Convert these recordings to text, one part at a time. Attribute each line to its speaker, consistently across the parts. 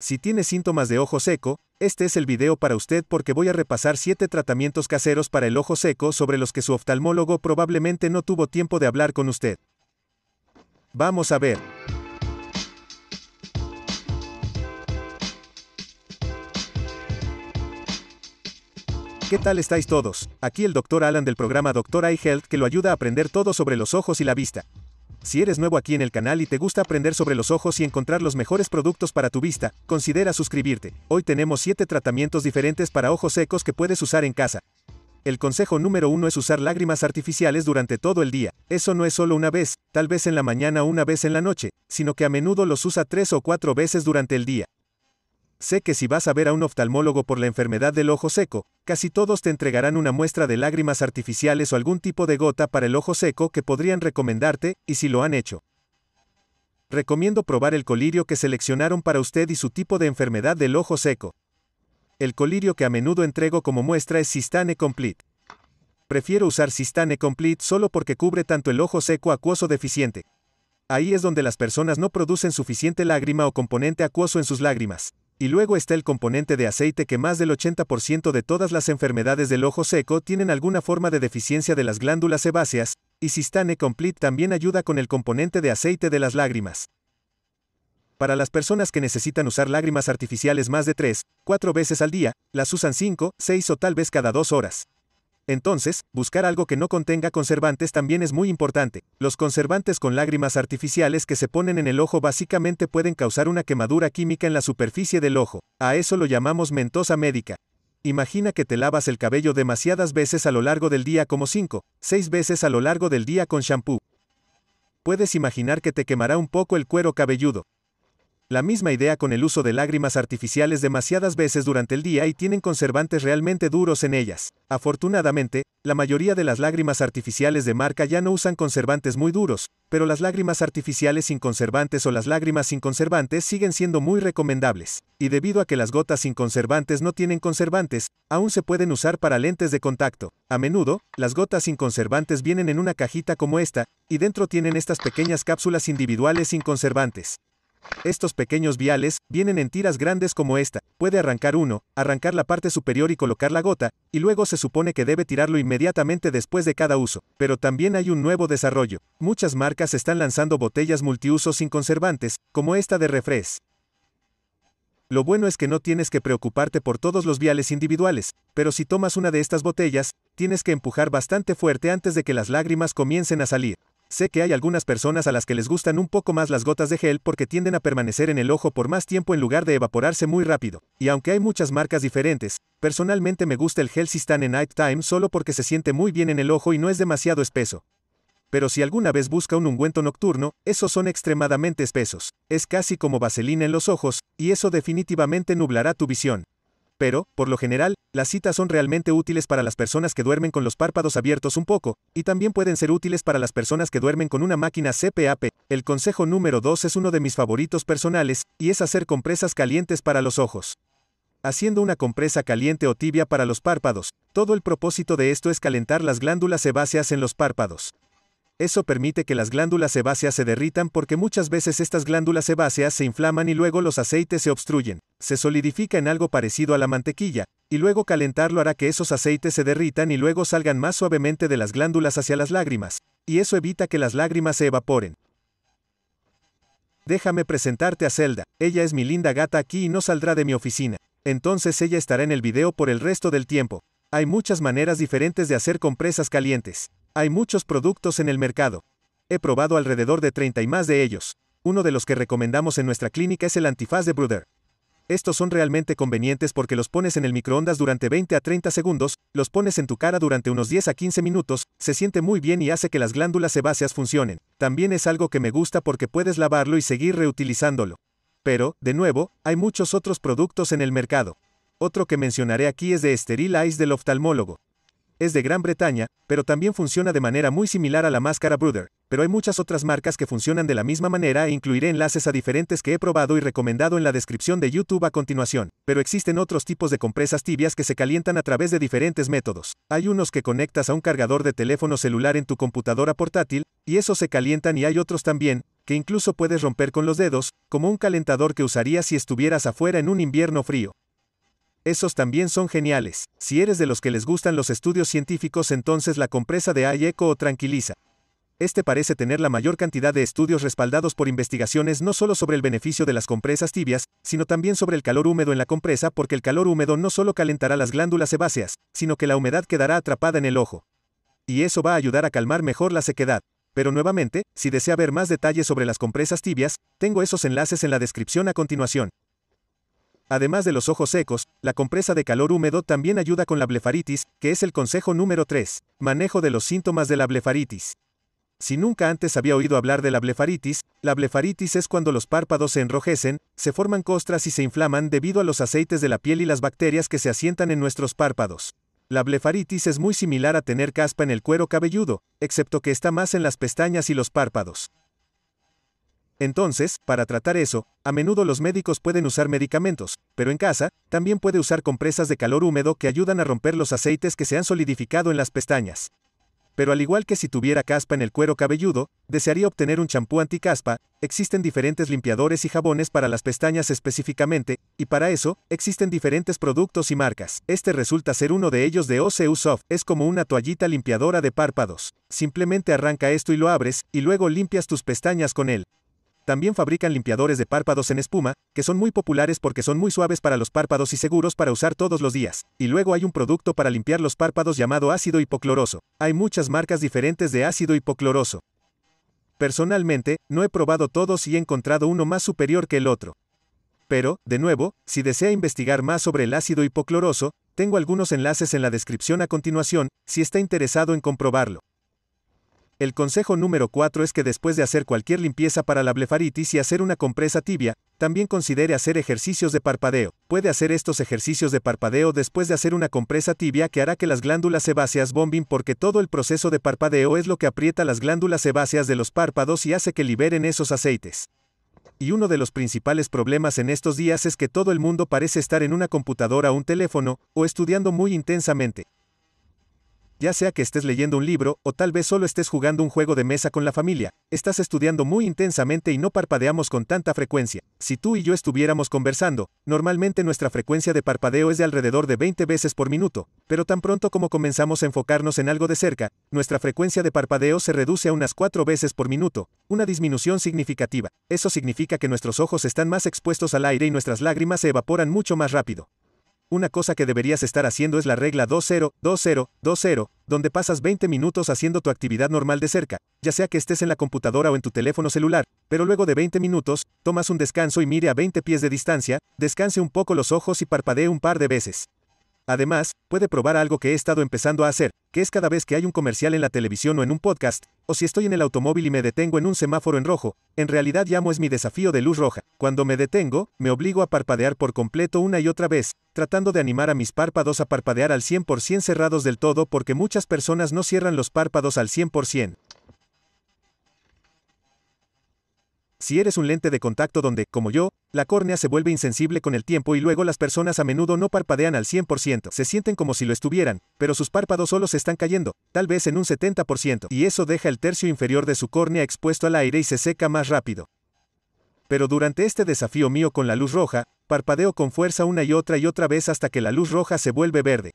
Speaker 1: Si tiene síntomas de ojo seco, este es el video para usted porque voy a repasar 7 tratamientos caseros para el ojo seco sobre los que su oftalmólogo probablemente no tuvo tiempo de hablar con usted. Vamos a ver. ¿Qué tal estáis todos? Aquí el Dr. Alan del programa Dr. Eye Health que lo ayuda a aprender todo sobre los ojos y la vista. Si eres nuevo aquí en el canal y te gusta aprender sobre los ojos y encontrar los mejores productos para tu vista, considera suscribirte. Hoy tenemos 7 tratamientos diferentes para ojos secos que puedes usar en casa. El consejo número 1 es usar lágrimas artificiales durante todo el día. Eso no es solo una vez, tal vez en la mañana o una vez en la noche, sino que a menudo los usa 3 o 4 veces durante el día sé que si vas a ver a un oftalmólogo por la enfermedad del ojo seco, casi todos te entregarán una muestra de lágrimas artificiales o algún tipo de gota para el ojo seco que podrían recomendarte, y si lo han hecho. Recomiendo probar el colirio que seleccionaron para usted y su tipo de enfermedad del ojo seco. El colirio que a menudo entrego como muestra es Cistane Complete. Prefiero usar Cistane Complete solo porque cubre tanto el ojo seco acuoso deficiente. Ahí es donde las personas no producen suficiente lágrima o componente acuoso en sus lágrimas. Y luego está el componente de aceite que más del 80% de todas las enfermedades del ojo seco tienen alguna forma de deficiencia de las glándulas sebáceas, y Sistane Complete también ayuda con el componente de aceite de las lágrimas. Para las personas que necesitan usar lágrimas artificiales más de 3, 4 veces al día, las usan 5, 6 o tal vez cada 2 horas. Entonces, buscar algo que no contenga conservantes también es muy importante. Los conservantes con lágrimas artificiales que se ponen en el ojo básicamente pueden causar una quemadura química en la superficie del ojo. A eso lo llamamos mentosa médica. Imagina que te lavas el cabello demasiadas veces a lo largo del día como 5, 6 veces a lo largo del día con shampoo. Puedes imaginar que te quemará un poco el cuero cabelludo. La misma idea con el uso de lágrimas artificiales demasiadas veces durante el día y tienen conservantes realmente duros en ellas. Afortunadamente, la mayoría de las lágrimas artificiales de marca ya no usan conservantes muy duros, pero las lágrimas artificiales sin conservantes o las lágrimas sin conservantes siguen siendo muy recomendables. Y debido a que las gotas sin conservantes no tienen conservantes, aún se pueden usar para lentes de contacto. A menudo, las gotas sin conservantes vienen en una cajita como esta, y dentro tienen estas pequeñas cápsulas individuales sin conservantes. Estos pequeños viales vienen en tiras grandes como esta. Puede arrancar uno, arrancar la parte superior y colocar la gota, y luego se supone que debe tirarlo inmediatamente después de cada uso. Pero también hay un nuevo desarrollo. Muchas marcas están lanzando botellas multiusos sin conservantes, como esta de Refres. Lo bueno es que no tienes que preocuparte por todos los viales individuales, pero si tomas una de estas botellas, tienes que empujar bastante fuerte antes de que las lágrimas comiencen a salir. Sé que hay algunas personas a las que les gustan un poco más las gotas de gel porque tienden a permanecer en el ojo por más tiempo en lugar de evaporarse muy rápido. Y aunque hay muchas marcas diferentes, personalmente me gusta el gel están en Night Time solo porque se siente muy bien en el ojo y no es demasiado espeso. Pero si alguna vez busca un ungüento nocturno, esos son extremadamente espesos. Es casi como vaselina en los ojos, y eso definitivamente nublará tu visión pero, por lo general, las citas son realmente útiles para las personas que duermen con los párpados abiertos un poco, y también pueden ser útiles para las personas que duermen con una máquina CPAP. El consejo número 2 es uno de mis favoritos personales, y es hacer compresas calientes para los ojos. Haciendo una compresa caliente o tibia para los párpados, todo el propósito de esto es calentar las glándulas sebáceas en los párpados. Eso permite que las glándulas sebáceas se derritan porque muchas veces estas glándulas sebáceas se inflaman y luego los aceites se obstruyen se solidifica en algo parecido a la mantequilla, y luego calentarlo hará que esos aceites se derritan y luego salgan más suavemente de las glándulas hacia las lágrimas, y eso evita que las lágrimas se evaporen. Déjame presentarte a Zelda, ella es mi linda gata aquí y no saldrá de mi oficina, entonces ella estará en el video por el resto del tiempo. Hay muchas maneras diferentes de hacer compresas calientes. Hay muchos productos en el mercado. He probado alrededor de 30 y más de ellos. Uno de los que recomendamos en nuestra clínica es el antifaz de Bruder. Estos son realmente convenientes porque los pones en el microondas durante 20 a 30 segundos, los pones en tu cara durante unos 10 a 15 minutos, se siente muy bien y hace que las glándulas sebáceas funcionen. También es algo que me gusta porque puedes lavarlo y seguir reutilizándolo. Pero, de nuevo, hay muchos otros productos en el mercado. Otro que mencionaré aquí es de Esteril Eyes del oftalmólogo. Es de Gran Bretaña, pero también funciona de manera muy similar a la máscara Brother, pero hay muchas otras marcas que funcionan de la misma manera e incluiré enlaces a diferentes que he probado y recomendado en la descripción de YouTube a continuación. Pero existen otros tipos de compresas tibias que se calientan a través de diferentes métodos. Hay unos que conectas a un cargador de teléfono celular en tu computadora portátil, y esos se calientan y hay otros también, que incluso puedes romper con los dedos, como un calentador que usarías si estuvieras afuera en un invierno frío. Esos también son geniales. Si eres de los que les gustan los estudios científicos, entonces la compresa de Ayeco o Tranquiliza este parece tener la mayor cantidad de estudios respaldados por investigaciones no solo sobre el beneficio de las compresas tibias, sino también sobre el calor húmedo en la compresa porque el calor húmedo no solo calentará las glándulas sebáceas, sino que la humedad quedará atrapada en el ojo. Y eso va a ayudar a calmar mejor la sequedad. Pero nuevamente, si desea ver más detalles sobre las compresas tibias, tengo esos enlaces en la descripción a continuación. Además de los ojos secos, la compresa de calor húmedo también ayuda con la blefaritis, que es el consejo número 3, manejo de los síntomas de la blefaritis. Si nunca antes había oído hablar de la blefaritis, la blefaritis es cuando los párpados se enrojecen, se forman costras y se inflaman debido a los aceites de la piel y las bacterias que se asientan en nuestros párpados. La blefaritis es muy similar a tener caspa en el cuero cabelludo, excepto que está más en las pestañas y los párpados. Entonces, para tratar eso, a menudo los médicos pueden usar medicamentos, pero en casa, también puede usar compresas de calor húmedo que ayudan a romper los aceites que se han solidificado en las pestañas pero al igual que si tuviera caspa en el cuero cabelludo, desearía obtener un champú anticaspa, existen diferentes limpiadores y jabones para las pestañas específicamente, y para eso, existen diferentes productos y marcas. Este resulta ser uno de ellos de OCU Soft, es como una toallita limpiadora de párpados. Simplemente arranca esto y lo abres, y luego limpias tus pestañas con él. También fabrican limpiadores de párpados en espuma, que son muy populares porque son muy suaves para los párpados y seguros para usar todos los días. Y luego hay un producto para limpiar los párpados llamado ácido hipocloroso. Hay muchas marcas diferentes de ácido hipocloroso. Personalmente, no he probado todos y he encontrado uno más superior que el otro. Pero, de nuevo, si desea investigar más sobre el ácido hipocloroso, tengo algunos enlaces en la descripción a continuación, si está interesado en comprobarlo. El consejo número 4 es que después de hacer cualquier limpieza para la blefaritis y hacer una compresa tibia, también considere hacer ejercicios de parpadeo. Puede hacer estos ejercicios de parpadeo después de hacer una compresa tibia que hará que las glándulas sebáceas bombin porque todo el proceso de parpadeo es lo que aprieta las glándulas sebáceas de los párpados y hace que liberen esos aceites y uno de los principales problemas en estos días es que todo el mundo parece estar en una computadora o un teléfono, o estudiando muy intensamente. Ya sea que estés leyendo un libro o tal vez solo estés jugando un juego de mesa con la familia, estás estudiando muy intensamente y no parpadeamos con tanta frecuencia. Si tú y yo estuviéramos conversando, normalmente nuestra frecuencia de parpadeo es de alrededor de 20 veces por minuto, pero tan pronto como comenzamos a enfocarnos en algo de cerca, nuestra frecuencia de parpadeo se reduce a unas 4 veces por minuto, una disminución significativa. Eso significa que nuestros ojos están más expuestos al aire y nuestras lágrimas se evaporan mucho más rápido. Una cosa que deberías estar haciendo es la regla 20-20-20, donde pasas 20 minutos haciendo tu actividad normal de cerca, ya sea que estés en la computadora o en tu teléfono celular, pero luego de 20 minutos, tomas un descanso y mire a 20 pies de distancia, descanse un poco los ojos y parpadee un par de veces. Además, puede probar algo que he estado empezando a hacer, que es cada vez que hay un comercial en la televisión o en un podcast, o si estoy en el automóvil y me detengo en un semáforo en rojo, en realidad llamo es mi desafío de luz roja. Cuando me detengo, me obligo a parpadear por completo una y otra vez, tratando de animar a mis párpados a parpadear al 100% cerrados del todo porque muchas personas no cierran los párpados al 100%. Si eres un lente de contacto donde, como yo, la córnea se vuelve insensible con el tiempo y luego las personas a menudo no parpadean al 100%, se sienten como si lo estuvieran, pero sus párpados solo se están cayendo, tal vez en un 70%, y eso deja el tercio inferior de su córnea expuesto al aire y se seca más rápido. Pero durante este desafío mío con la luz roja, parpadeo con fuerza una y otra y otra vez hasta que la luz roja se vuelve verde.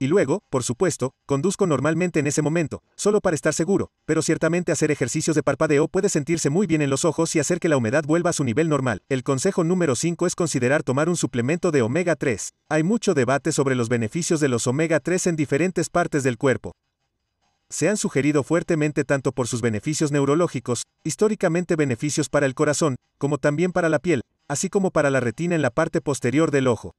Speaker 1: Y luego, por supuesto, conduzco normalmente en ese momento, solo para estar seguro, pero ciertamente hacer ejercicios de parpadeo puede sentirse muy bien en los ojos y hacer que la humedad vuelva a su nivel normal. El consejo número 5 es considerar tomar un suplemento de omega 3. Hay mucho debate sobre los beneficios de los omega 3 en diferentes partes del cuerpo se han sugerido fuertemente tanto por sus beneficios neurológicos, históricamente beneficios para el corazón, como también para la piel, así como para la retina en la parte posterior del ojo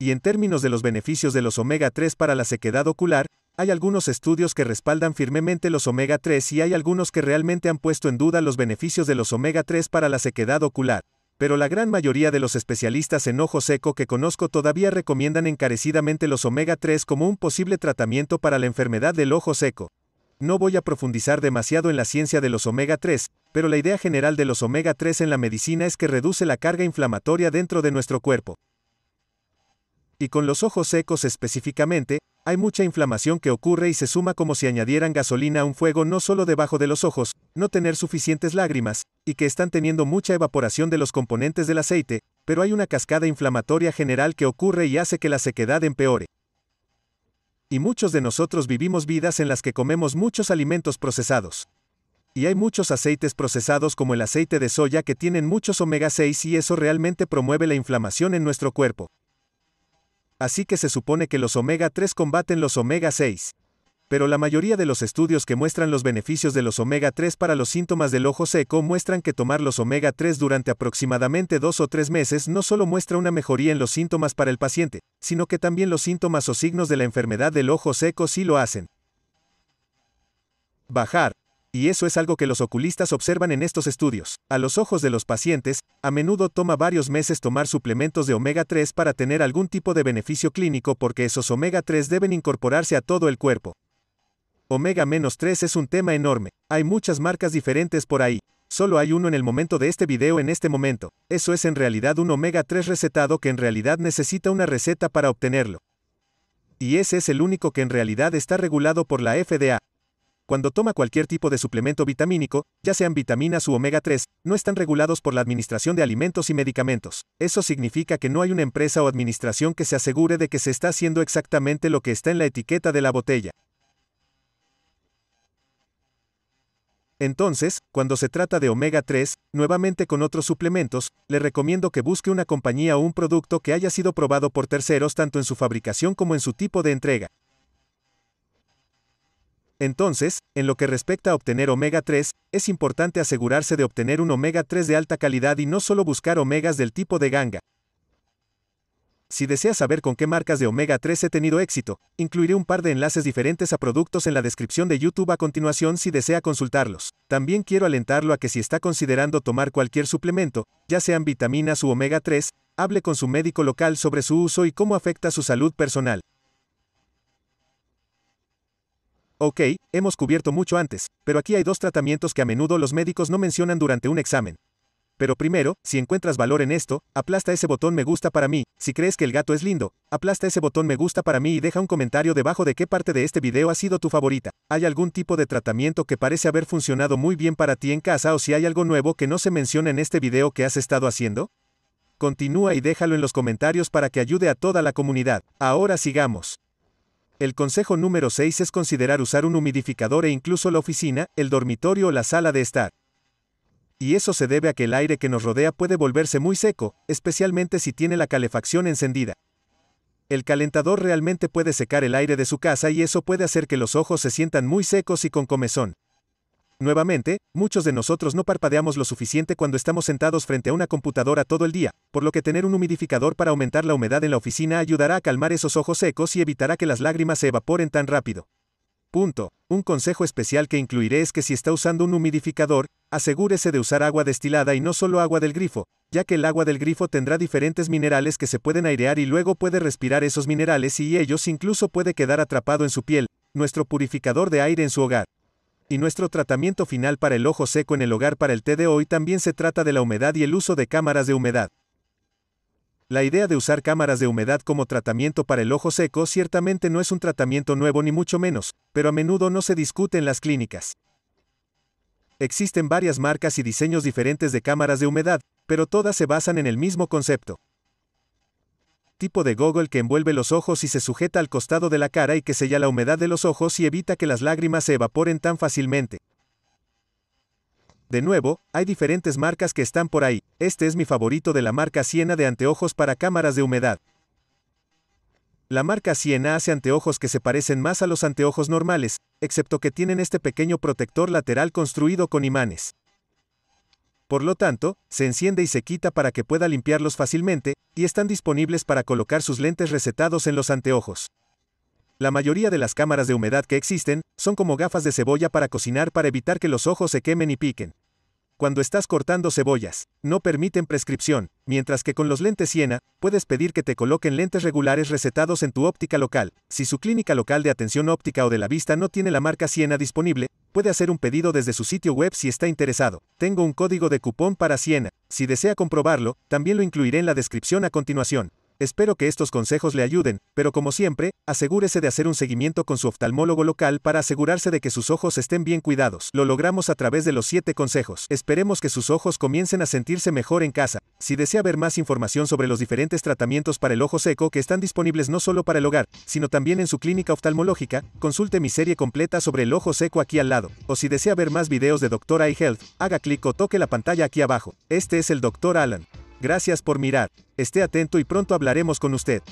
Speaker 1: y en términos de los beneficios de los omega 3 para la sequedad ocular, hay algunos estudios que respaldan firmemente los omega 3 y hay algunos que realmente han puesto en duda los beneficios de los omega 3 para la sequedad ocular, pero la gran mayoría de los especialistas en ojo seco que conozco todavía recomiendan encarecidamente los omega 3 como un posible tratamiento para la enfermedad del ojo seco. No voy a profundizar demasiado en la ciencia de los omega 3, pero la idea general de los omega 3 en la medicina es que reduce la carga inflamatoria dentro de nuestro cuerpo y con los ojos secos específicamente, hay mucha inflamación que ocurre y se suma como si añadieran gasolina a un fuego no solo debajo de los ojos, no tener suficientes lágrimas, y que están teniendo mucha evaporación de los componentes del aceite, pero hay una cascada inflamatoria general que ocurre y hace que la sequedad empeore. Y muchos de nosotros vivimos vidas en las que comemos muchos alimentos procesados. Y hay muchos aceites procesados como el aceite de soya que tienen muchos omega 6 y eso realmente promueve la inflamación en nuestro cuerpo así que se supone que los omega 3 combaten los omega 6. Pero la mayoría de los estudios que muestran los beneficios de los omega 3 para los síntomas del ojo seco muestran que tomar los omega 3 durante aproximadamente dos o tres meses no solo muestra una mejoría en los síntomas para el paciente, sino que también los síntomas o signos de la enfermedad del ojo seco sí lo hacen. Bajar y eso es algo que los oculistas observan en estos estudios. A los ojos de los pacientes, a menudo toma varios meses tomar suplementos de omega 3 para tener algún tipo de beneficio clínico porque esos omega 3 deben incorporarse a todo el cuerpo. Omega-3 es un tema enorme, hay muchas marcas diferentes por ahí. Solo hay uno en el momento de este video en este momento. Eso es en realidad un omega 3 recetado que en realidad necesita una receta para obtenerlo. Y ese es el único que en realidad está regulado por la FDA cuando toma cualquier tipo de suplemento vitamínico, ya sean vitaminas u omega 3, no están regulados por la Administración de Alimentos y Medicamentos. Eso significa que no hay una empresa o administración que se asegure de que se está haciendo exactamente lo que está en la etiqueta de la botella. Entonces, cuando se trata de omega 3, nuevamente con otros suplementos, le recomiendo que busque una compañía o un producto que haya sido probado por terceros tanto en su fabricación como en su tipo de entrega. Entonces, en lo que respecta a obtener omega 3, es importante asegurarse de obtener un omega 3 de alta calidad y no solo buscar omegas del tipo de ganga. Si desea saber con qué marcas de omega 3 he tenido éxito, incluiré un par de enlaces diferentes a productos en la descripción de YouTube a continuación si desea consultarlos. También quiero alentarlo a que si está considerando tomar cualquier suplemento, ya sean vitaminas u omega 3, hable con su médico local sobre su uso y cómo afecta su salud personal. Ok, hemos cubierto mucho antes, pero aquí hay dos tratamientos que a menudo los médicos no mencionan durante un examen. Pero primero, si encuentras valor en esto, aplasta ese botón me gusta para mí, si crees que el gato es lindo, aplasta ese botón me gusta para mí y deja un comentario debajo de qué parte de este video ha sido tu favorita. ¿Hay algún tipo de tratamiento que parece haber funcionado muy bien para ti en casa o si hay algo nuevo que no se menciona en este video que has estado haciendo? Continúa y déjalo en los comentarios para que ayude a toda la comunidad. Ahora sigamos. El consejo número 6 es considerar usar un humidificador e incluso la oficina, el dormitorio o la sala de estar. Y eso se debe a que el aire que nos rodea puede volverse muy seco, especialmente si tiene la calefacción encendida. El calentador realmente puede secar el aire de su casa y eso puede hacer que los ojos se sientan muy secos y con comezón. Nuevamente, muchos de nosotros no parpadeamos lo suficiente cuando estamos sentados frente a una computadora todo el día, por lo que tener un humidificador para aumentar la humedad en la oficina ayudará a calmar esos ojos secos y evitará que las lágrimas se evaporen tan rápido. Punto. Un consejo especial que incluiré es que si está usando un humidificador, asegúrese de usar agua destilada y no solo agua del grifo, ya que el agua del grifo tendrá diferentes minerales que se pueden airear y luego puede respirar esos minerales y ellos incluso puede quedar atrapado en su piel, nuestro purificador de aire en su hogar. Y nuestro tratamiento final para el ojo seco en el hogar para el té de hoy también se trata de la humedad y el uso de cámaras de humedad. La idea de usar cámaras de humedad como tratamiento para el ojo seco ciertamente no es un tratamiento nuevo ni mucho menos, pero a menudo no se discute en las clínicas. Existen varias marcas y diseños diferentes de cámaras de humedad, pero todas se basan en el mismo concepto tipo de goggle que envuelve los ojos y se sujeta al costado de la cara y que sella la humedad de los ojos y evita que las lágrimas se evaporen tan fácilmente. De nuevo, hay diferentes marcas que están por ahí. Este es mi favorito de la marca Siena de anteojos para cámaras de humedad. La marca Siena hace anteojos que se parecen más a los anteojos normales, excepto que tienen este pequeño protector lateral construido con imanes. Por lo tanto, se enciende y se quita para que pueda limpiarlos fácilmente, y están disponibles para colocar sus lentes recetados en los anteojos. La mayoría de las cámaras de humedad que existen, son como gafas de cebolla para cocinar para evitar que los ojos se quemen y piquen cuando estás cortando cebollas, no permiten prescripción, mientras que con los lentes Siena, puedes pedir que te coloquen lentes regulares recetados en tu óptica local. Si su clínica local de atención óptica o de la vista no tiene la marca Siena disponible, puede hacer un pedido desde su sitio web si está interesado. Tengo un código de cupón para Siena. Si desea comprobarlo, también lo incluiré en la descripción a continuación. Espero que estos consejos le ayuden, pero como siempre, asegúrese de hacer un seguimiento con su oftalmólogo local para asegurarse de que sus ojos estén bien cuidados. Lo logramos a través de los 7 consejos. Esperemos que sus ojos comiencen a sentirse mejor en casa. Si desea ver más información sobre los diferentes tratamientos para el ojo seco que están disponibles no solo para el hogar, sino también en su clínica oftalmológica, consulte mi serie completa sobre el ojo seco aquí al lado. O si desea ver más videos de Dr. Eye Health, haga clic o toque la pantalla aquí abajo. Este es el Dr. Alan. Gracias por mirar. Esté atento y pronto hablaremos con usted.